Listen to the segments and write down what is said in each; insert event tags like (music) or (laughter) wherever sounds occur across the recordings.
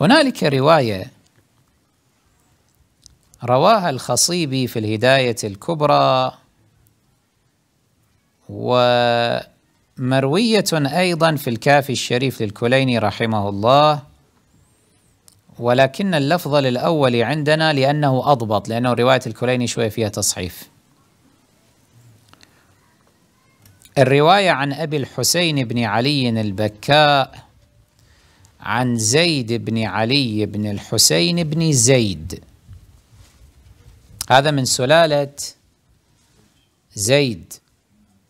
هنالك رواية رواها الخصيبي في الهداية الكبرى ومروية أيضا في الكافي الشريف للكليني رحمه الله ولكن اللفظ للأول عندنا لأنه أضبط لأنه رواية الكليني شوية فيها تصحيف الرواية عن أبي الحسين بن علي البكاء عن زيد بن علي بن الحسين بن زيد هذا من سلالة زيد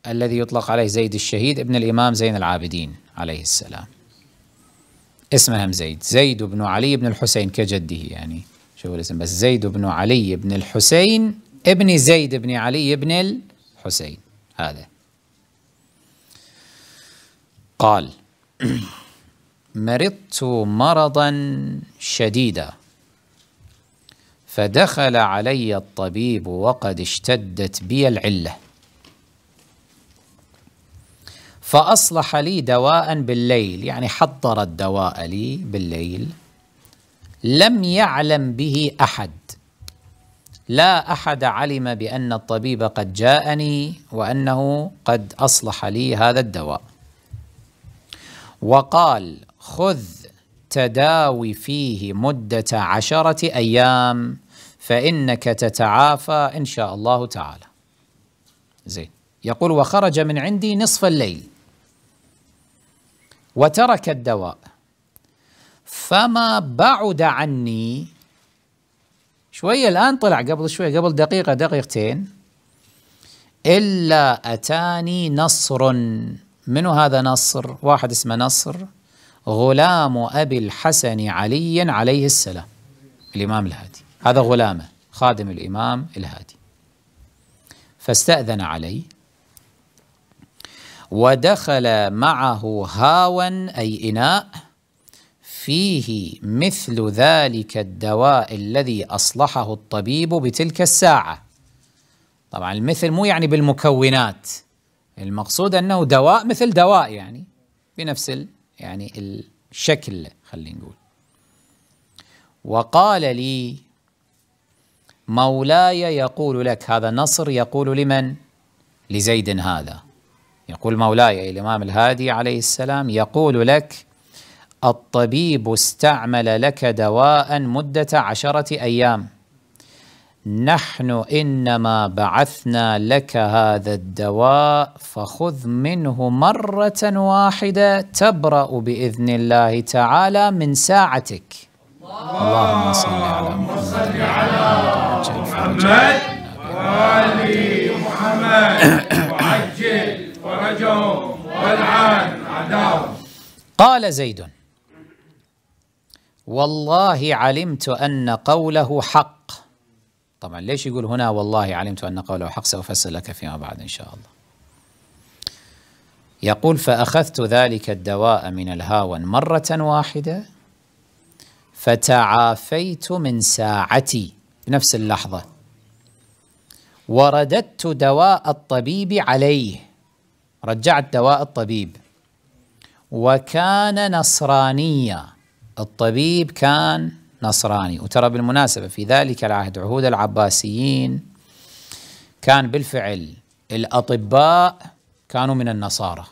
الذي يطلق عليه زيد الشهيد ابن الإمام زين العابدين عليه السلام اسمه هم زيد زيد بن علي بن الحسين كجده يعني شو الاسم بس زيد بن علي بن الحسين ابن زيد بن علي بن الحسين هذا قال (clears throat) مرضت مرضا شديدا فدخل علي الطبيب وقد اشتدت بي العله فأصلح لي دواء بالليل يعني حضر الدواء لي بالليل لم يعلم به أحد لا أحد علم بأن الطبيب قد جاءني وأنه قد أصلح لي هذا الدواء وقال خذ تداوي فيه مدة عشرة أيام فإنك تتعافى إن شاء الله تعالى زين يقول وخرج من عندي نصف الليل وترك الدواء فما بعد عني شوية الآن طلع قبل شوية قبل دقيقة دقيقتين إلا أتاني نصر منو هذا نصر واحد اسمه نصر غلام أبي الحسن علي عليه السلام الإمام الهادي هذا غلامه خادم الإمام الهادي فاستأذن عليه ودخل معه هاوا أي إناء فيه مثل ذلك الدواء الذي أصلحه الطبيب بتلك الساعة طبعا المثل مو يعني بالمكونات المقصود أنه دواء مثل دواء يعني بنفس يعني الشكل خلينا نقول وقال لي مولاي يقول لك هذا نصر يقول لمن لزيد هذا يقول مولاي الإمام الهادي عليه السلام يقول لك الطبيب استعمل لك دواء مدة عشرة أيام نحن انما بعثنا لك هذا الدواء فخذ منه مره واحده تبرا باذن الله تعالى من ساعتك اللهم صل على محمد, وعلى محمد محمد وعجل فرجهم والعن عداوه قال زيد والله علمت ان قوله حق طبعا ليش يقول هنا والله علمت أن قوله حق سوف لك فيما بعد إن شاء الله يقول فأخذت ذلك الدواء من الهاون مرة واحدة فتعافيت من ساعتي بنفس اللحظة ورددت دواء الطبيب عليه رجعت دواء الطبيب وكان نصرانيا الطبيب كان نصراني وترى بالمناسبة في ذلك العهد عهود العباسيين كان بالفعل الأطباء كانوا من النصارى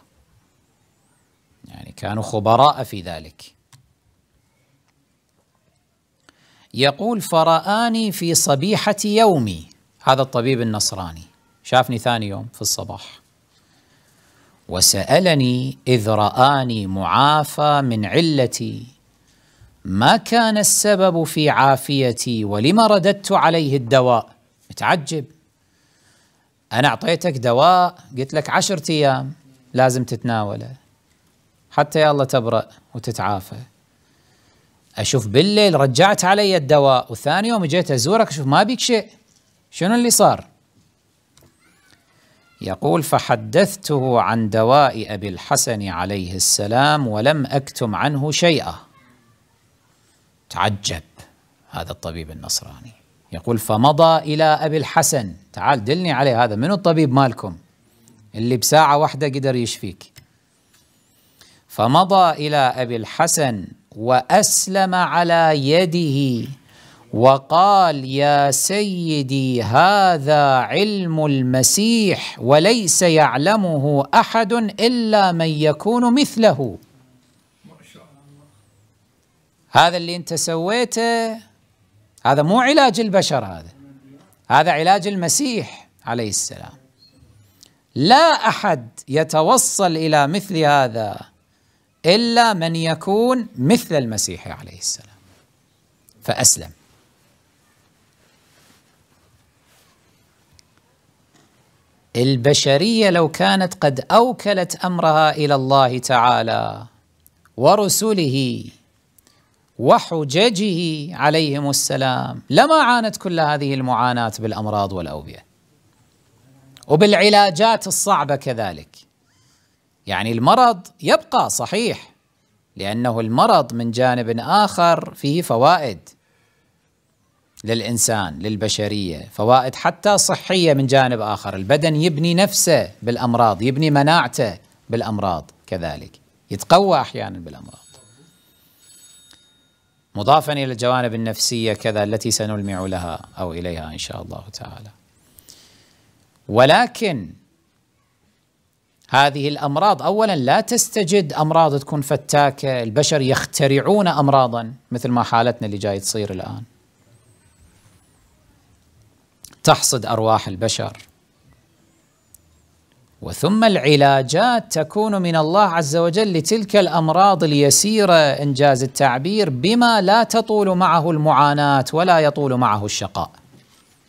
يعني كانوا خبراء في ذلك يقول فرآني في صبيحة يومي هذا الطبيب النصراني شافني ثاني يوم في الصباح وسألني إذ رآني معافى من علتي ما كان السبب في عافيتي ولما رددت عليه الدواء متعجب أنا أعطيتك دواء قلت لك عشرة أيام لازم تتناوله حتى يا الله تبرأ وتتعافى أشوف بالليل رجعت علي الدواء وثاني يوم جيت أزورك أشوف ما بيك شيء شنو اللي صار يقول فحدثته عن دواء أبي الحسن عليه السلام ولم أكتم عنه شيئا تعجب هذا الطبيب النصراني يقول فمضى إلى أبي الحسن تعال دلني عليه هذا منو الطبيب مالكم اللي بساعة واحدة قدر يشفيك فمضى إلى أبي الحسن وأسلم على يده وقال يا سيدي هذا علم المسيح وليس يعلمه أحد إلا من يكون مثله هذا اللي انت سويته هذا مو علاج البشر هذا هذا علاج المسيح عليه السلام لا احد يتوصل الى مثل هذا الا من يكون مثل المسيح عليه السلام فاسلم البشريه لو كانت قد اوكلت امرها الى الله تعالى ورسله وحججه عليهم السلام لما عانت كل هذه المعاناة بالأمراض والأوبئة وبالعلاجات الصعبة كذلك يعني المرض يبقى صحيح لأنه المرض من جانب آخر فيه فوائد للإنسان للبشرية فوائد حتى صحية من جانب آخر البدن يبني نفسه بالأمراض يبني مناعته بالأمراض كذلك يتقوى أحيانا بالأمراض مضافا إلى الجوانب النفسية كذا التي سنلمع لها أو إليها إن شاء الله تعالى ولكن هذه الأمراض أولا لا تستجد أمراض تكون فتاكة البشر يخترعون أمراضا مثل ما حالتنا اللي جاي تصير الآن تحصد أرواح البشر وثم العلاجات تكون من الله عز وجل لتلك الامراض اليسيره انجاز التعبير بما لا تطول معه المعاناه ولا يطول معه الشقاء.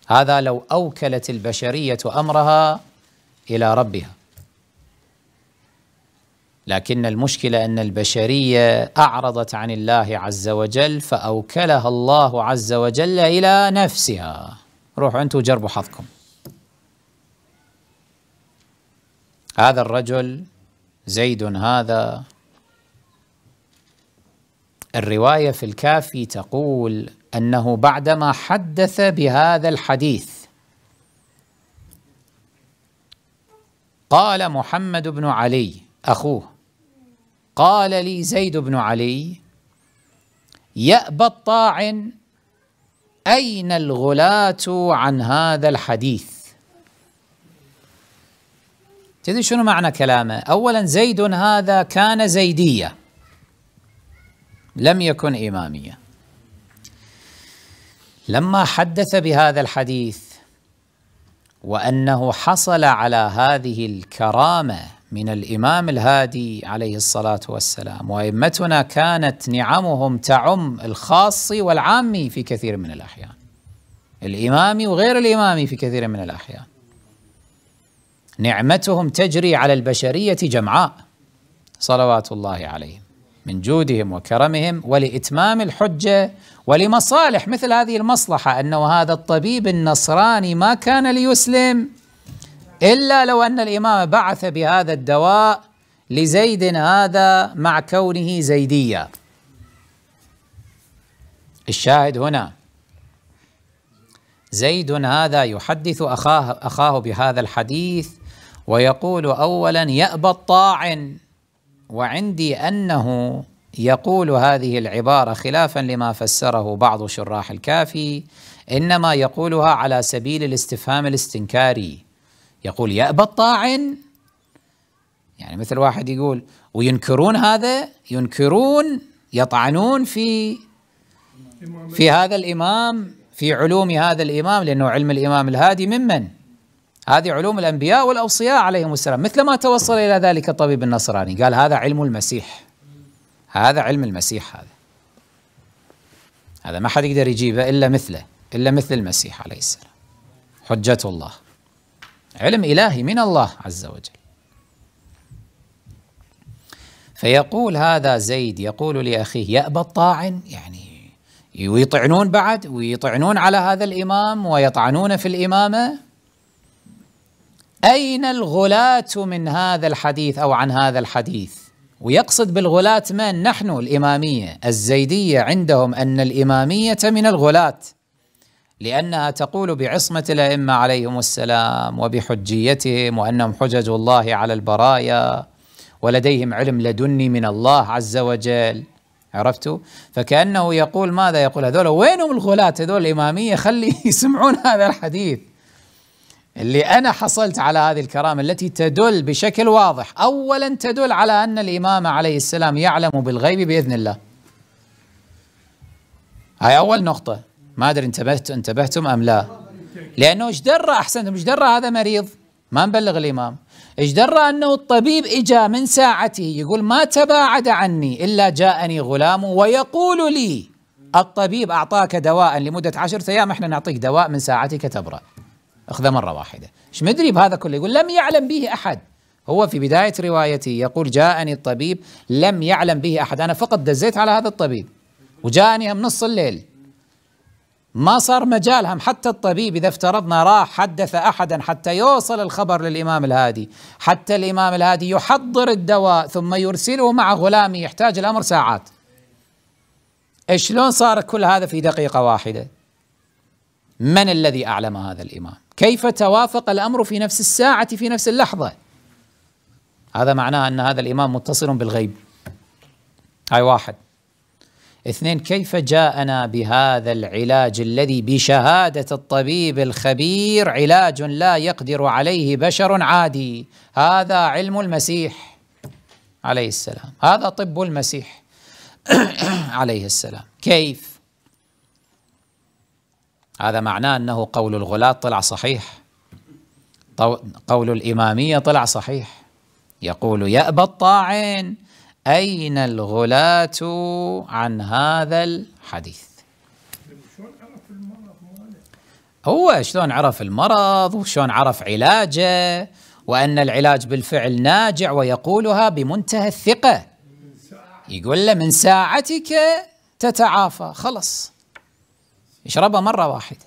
هذا لو اوكلت البشريه امرها الى ربها. لكن المشكله ان البشريه اعرضت عن الله عز وجل فاوكلها الله عز وجل الى نفسها. روحوا انتم جربوا حظكم. هذا الرجل زيد هذا الرواية في الكافي تقول أنه بعدما حدث بهذا الحديث قال محمد بن علي أخوه قال لي زيد بن علي يأبى الطاعن أين الغلاة عن هذا الحديث تدري شنو معنى كلامه أولا زيد هذا كان زيدية لم يكن إمامية لما حدث بهذا الحديث وأنه حصل على هذه الكرامة من الإمام الهادي عليه الصلاة والسلام وأئمتنا كانت نعمهم تعم الخاص والعامي في كثير من الأحيان الإمامي وغير الإمامي في كثير من الأحيان نعمتهم تجري على البشريه جمعاء صلوات الله عليهم من جودهم وكرمهم ولاتمام الحجه ولمصالح مثل هذه المصلحه انه هذا الطبيب النصراني ما كان ليسلم الا لو ان الامام بعث بهذا الدواء لزيد هذا مع كونه زيديا الشاهد هنا زيد هذا يحدث أخاه, أخاه بهذا الحديث ويقول أولا يأبى الطاعن وعندي أنه يقول هذه العبارة خلافا لما فسره بعض شراح الكافي إنما يقولها على سبيل الاستفهام الاستنكاري يقول يأبى الطاعن يعني مثل واحد يقول وينكرون هذا ينكرون يطعنون في في هذا الإمام في علوم هذا الإمام لأنه علم الإمام الهادي ممن هذه علوم الأنبياء والأوصياء عليهم السلام مثل ما توصل إلى ذلك الطبيب النصراني قال هذا علم المسيح هذا علم المسيح هذا هذا ما حد يقدر يجيبه إلا مثله إلا مثل المسيح عليه السلام حجة الله علم إلهي من الله عز وجل فيقول هذا زيد يقول لأخيه يا الطاعن يعني ويطعنون بعد ويطعنون على هذا الإمام ويطعنون في الإمامة أين الغلاة من هذا الحديث أو عن هذا الحديث ويقصد بالغلاة من نحن الإمامية الزيدية عندهم أن الإمامية من الغلاة لأنها تقول بعصمة الأئمة عليهم السلام وبحجيتهم وأنهم حجج الله على البرايا ولديهم علم لدني من الله عز وجل عرفتوا فكأنه يقول ماذا يقول هذول وينهم الغلاة هذول الإمامية خلي (laughs) يسمعون هذا الحديث اللي أنا حصلت على هذه الكرامة التي تدل بشكل واضح أولا تدل على أن الإمام عليه السلام يعلم بالغيب بإذن الله هاي أول نقطة ما أدري انتبهت انتبهتم أم لا لأنه ايش درى أحسنتم ايش درى هذا مريض ما نبلغ الإمام ايش درى أنه الطبيب إجا من ساعته يقول ما تباعد عني إلا جاءني غلام ويقول لي الطبيب أعطاك دواء لمدة عشرة أيام احنا نعطيك دواء من ساعتك تبرأ أخذ مرة واحدة إيش مدري بهذا كله يقول لم يعلم به أحد هو في بداية روايتي يقول جاءني الطبيب لم يعلم به أحد أنا فقط دزيت على هذا الطبيب وجاءني هم نص الليل ما صار مجالهم حتى الطبيب إذا افترضنا راح حدث أحدا حتى يوصل الخبر للإمام الهادي حتى الإمام الهادي يحضر الدواء ثم يرسله مع غلامه يحتاج الأمر ساعات لون صار كل هذا في دقيقة واحدة من الذي اعلم هذا الامام؟ كيف توافق الامر في نفس الساعه في نفس اللحظه؟ هذا معناه ان هذا الامام متصل بالغيب. هاي واحد. اثنين كيف جاءنا بهذا العلاج الذي بشهاده الطبيب الخبير علاج لا يقدر عليه بشر عادي هذا علم المسيح عليه السلام هذا طب المسيح (coughs) عليه السلام كيف هذا معناه أنه قول الغلاة طلع صحيح قول الإمامية طلع صحيح يقول يأبى الطاعن أين الغلاة عن هذا الحديث هو شلون عرف المرض وشلون عرف علاجه وأن العلاج بالفعل ناجع ويقولها بمنتهى الثقة يقول له من ساعتك تتعافى خلص يشربها مرة واحدة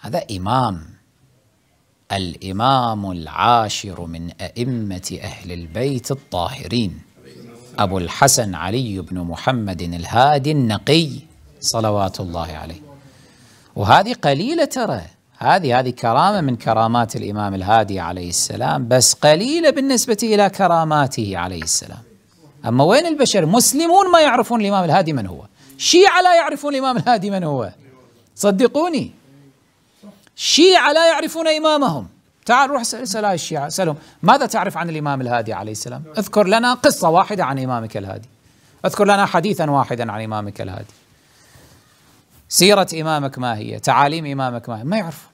هذا إمام الإمام العاشر من أئمة أهل البيت الطاهرين أبو الحسن علي بن محمد الهادي النقي صلوات الله عليه وهذه قليلة ترى هذه هذه كرامة من كرامات الإمام الهادي عليه السلام بس قليلة بالنسبة إلى كراماته عليه السلام أما وين البشر مسلمون ما يعرفون الإمام الهادي من هو شيعة لا يعرفون الإمام الهادي من هو صدقوني شيعة لا يعرفون إمامهم تعال روح اسأل الشيعة سألهم ماذا تعرف عن الإمام الهادي عليه السلام اذكر لنا قصة واحدة عن إمامك الهادي اذكر لنا حديثا واحدا عن إمامك الهادي سيرة إمامك ما هي تعاليم إمامك ما هي ما يعرفون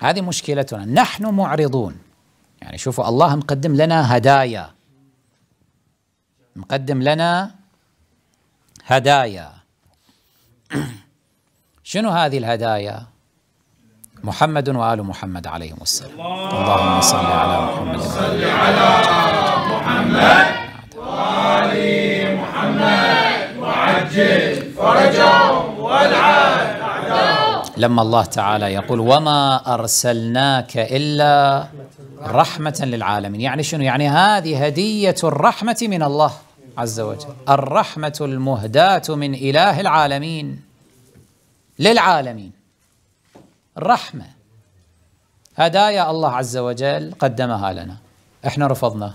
هذه مشكلتنا نحن معرضون يعني شوفوا الله مقدم لنا هدايا مقدم لنا هدايا (clears throat) شنو هذه الهدايا محمد وآل محمد عليهم السلام اللهم صل على محمد صل على محمد وآل محمد وعجل فرجهم والعاد لما الله تعالى يقول وما أرسلناك إلا رحمة للعالمين يعني شنو يعني هذه هدية الرحمة من الله عز وجل الرحمة المهداة من إله العالمين للعالمين رحمة هدايا الله عز وجل قدمها لنا احنا رفضنا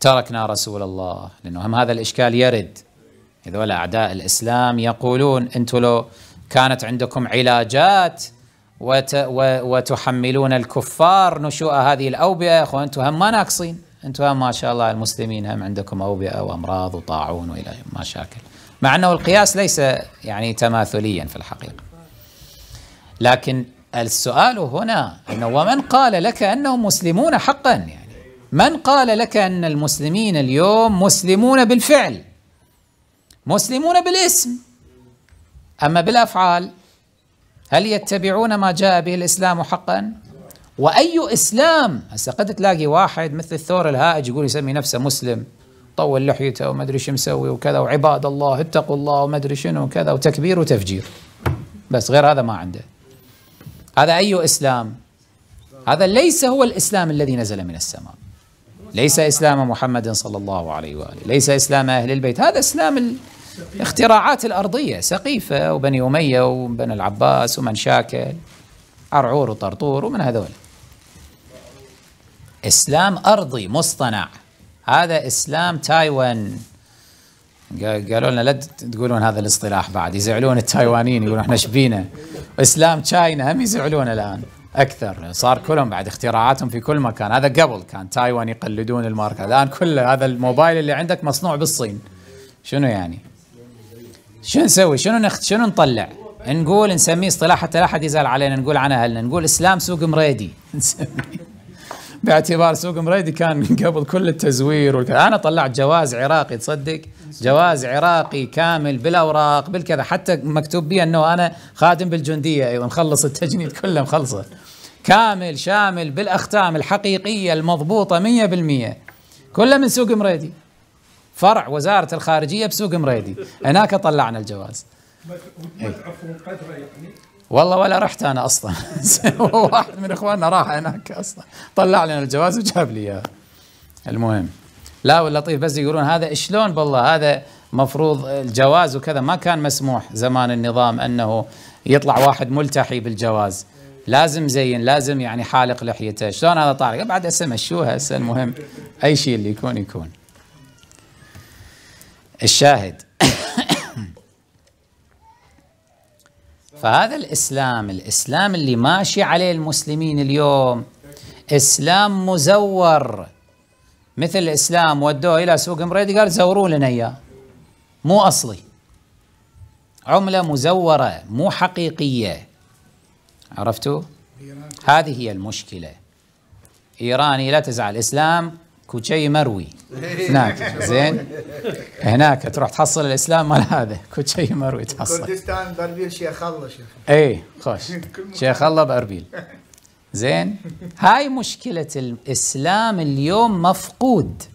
تركنا رسول الله لأنه هم هذا الإشكال يرد هذول أعداء الإسلام يقولون أنتم لو كانت عندكم علاجات وتحملون الكفار نشوء هذه الأوبئة أخوان أنتم هم ما ناقصين انتم ما شاء الله المسلمين هم عندكم اوبئه وامراض وطاعون والى مشاكل مع انه القياس ليس يعني تماثليا في الحقيقه لكن السؤال هنا انه ومن قال لك انهم مسلمون حقا يعني من قال لك ان المسلمين اليوم مسلمون بالفعل مسلمون بالاسم اما بالافعال هل يتبعون ما جاء به الاسلام حقا واي اسلام هسه قد تلاقي واحد مثل الثور الهائج يقول يسمي نفسه مسلم طول لحيته وما ادري شو مسوي وكذا وعباد الله اتقوا الله وما ادري شنو وكذا وتكبير وتفجير بس غير هذا ما عنده هذا اي اسلام هذا ليس هو الاسلام الذي نزل من السماء ليس اسلام محمد صلى الله عليه واله ليس اسلام اهل البيت هذا اسلام الاختراعات الارضيه سقيفه وبني اميه وبني العباس ومن شاكل عرعور وطرطور ومن هذول إسلام أرضي مصطنع هذا إسلام تايوان قالوا لنا لا تقولون هذا الاصطلاح بعد يزعلون التايوانيين يقولون احنا شبينا اسلام تشاينا هم يزعلون الان اكثر صار كلهم بعد اختراعاتهم في كل مكان هذا قبل كان تايوان يقلدون الماركه الان كل هذا الموبايل اللي عندك مصنوع بالصين شنو يعني شنو نسوي شنو نخت شنو نطلع نقول نسميه اصطلاح حتى لا احد يزعل علينا نقول عن اهلنا نقول اسلام سوق مريدي (laughs) نسميه باعتبار سوق مريدي كان من قبل كل التزوير والكذا انا طلعت جواز عراقي تصدق جواز عراقي كامل بالاوراق بالكذا حتى مكتوب بي انه انا خادم بالجنديه ايضا أيوة، مخلص التجنيد كله مخلصه كامل شامل بالاختام الحقيقيه المضبوطه 100% كله من سوق مريدي فرع وزاره الخارجيه بسوق مريدي هناك طلعنا الجواز قدره يعني والله ولا رحت انا اصلا (laughs) واحد من اخواننا راح هناك اصلا طلع لنا الجواز وجاب لي اياه المهم لا واللطيف بس يقولون هذا شلون بالله هذا مفروض الجواز وكذا ما كان مسموح زمان النظام انه يطلع واحد ملتحي بالجواز لازم زين لازم يعني حالق لحيته شلون هذا طارق بعد هسه مشوها هسه المهم اي شيء اللي يكون يكون الشاهد (laughs) فهذا الإسلام الإسلام اللي ماشي عليه المسلمين اليوم إسلام مزور مثل الإسلام ودوه إلى سوق مريد قال زوروا لنا إياه مو أصلي عملة مزورة مو حقيقية عرفتوا؟ هذه هي المشكلة إيراني لا تزعل الإسلام كوتشي مروي هناك زين هناك تروح تحصل الاسلام مال هذا (laughs) كوتشي مروي تحصل كردستان باربيل شيخ الله شيخ اي خوش (laughs) شيخ الله باربيل زين هاي مشكله الاسلام اليوم مفقود